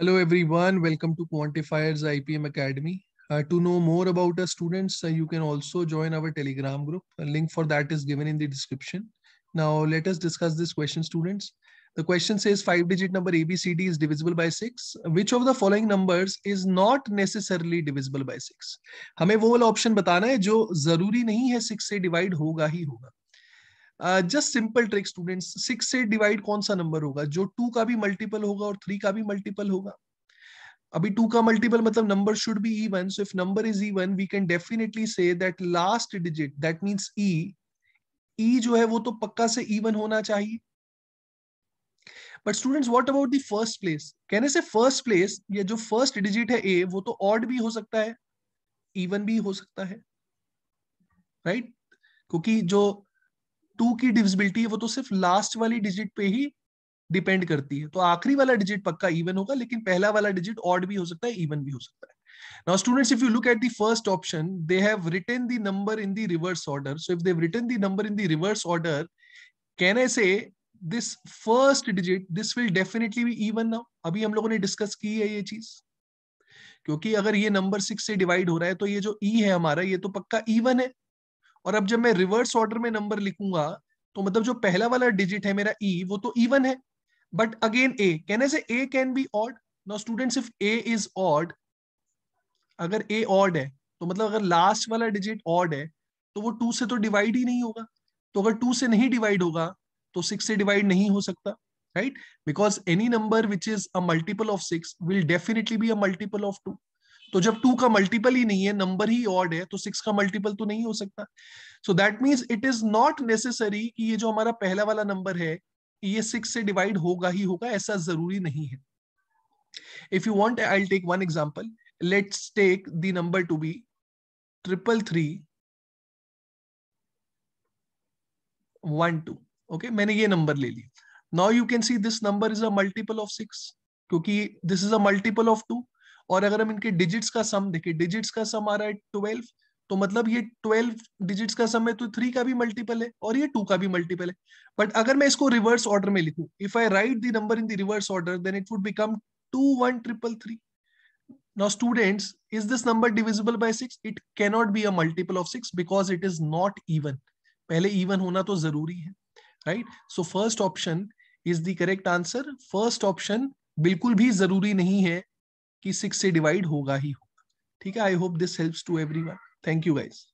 Hello everyone, welcome to Quantifiers IPM Academy. Uh, to know more about our students, uh, you can also join our Telegram group. A link for that is given in the description. Now let us discuss this question students. The question says five digit number ABCD is divisible by six. Which of the following numbers is not necessarily divisible by six? हमें वो वाला option बताना है जो जरूरी नहीं है six से डिवाइड होगा ही होगा just simple trick students six से डिवाइड कौन सा नंबर होगा जो टू का भी मल्टीपल होगा और थ्री का भी मल्टीपल होगा अभी टू का मल्टीपल मतलब number should be even so if number is even we can definitely say that last digit that means ई ई जो है वो तो पक्का से इवन होना चाहिए but students what about the first place कहने से फर्स्ट प्लेस ये जो फर्स्ट डिजिट है ए वो तो ऑड भी हो सकता है इवन भी हो सकता है राइट right? क्योंकि जो टू की डिविजिबिलिटी है वो तो सिर्फ लास्ट वाली डिजिट पे ही डिपेंड करती है तो आखिरी वाला डिजिट पक्का इवन होगा लेकिन पहला वाला डिजिट ऑड भी हो सकता है इवन भी हो सकता है now students if you look at the first option they have written the number in the reverse order so if they written the number in the reverse order can I say this first digit this will definitely be even now अभी हम लोगों ने discuss की है ये चीज क्योंकि अगर ये नंबर सिक्स से डिवाइड हो रहा है तो ये जो ई e है हमारा ये तो पक्का इवन है और अब जब मैं रिवर्स ऑर्डर में नंबर लिखूंगा तो मतलब जो पहला वाला डिजिट है मेरा ई e, वो तो इवन है बट अगेन ए कहने से A can be odd now students if A is odd अगर ए ऑड है तो मतलब अगर लास्ट वाला डिजिट ऑड है तो वो टू से तो डिवाइड ही नहीं होगा तो अगर टू से नहीं डिवाइड होगा तो सिक्स से डिवाइड नहीं हो सकता right because any number which is a multiple of six will definitely be a multiple of two तो जब टू का मल्टीपल ही नहीं है नंबर ही ऑड है तो सिक्स का मल्टीपल तो नहीं हो सकता so that means it is not necessary कि ये जो हमारा पहला वाला नंबर है ये सिक्स से डिवाइड होगा ही होगा ऐसा जरूरी नहीं है if you want I take one example let's take the number to be triple three one two okay मैंने ये नंबर ले लिया now you can see this number is a multiple of six क्योंकि this is a multiple of two और अगर हम इनके डिजिट्स का सम देखें डिजिट्स का सम आ रहा है ट्वेल्व तो मतलब ये ट्वेल्व डिजिट्स का सम है तो थ्री का भी मल्टीपल है और ये टू का भी मल्टीपल है बट अगर मैं इसको रिवर्स ऑर्डर में लिखू if I write the number in the reverse order then it would become two one triple three now students is this number divisible by six it cannot be a multiple of six because it is not even पहले even होना तो जरूरी है right so first option is the correct answer first option बिल्कुल भी जरूरी नहीं है कि सिक्स से डिवाइड होगा ही होगा ठीक है I hope this helps to everyone thank you guys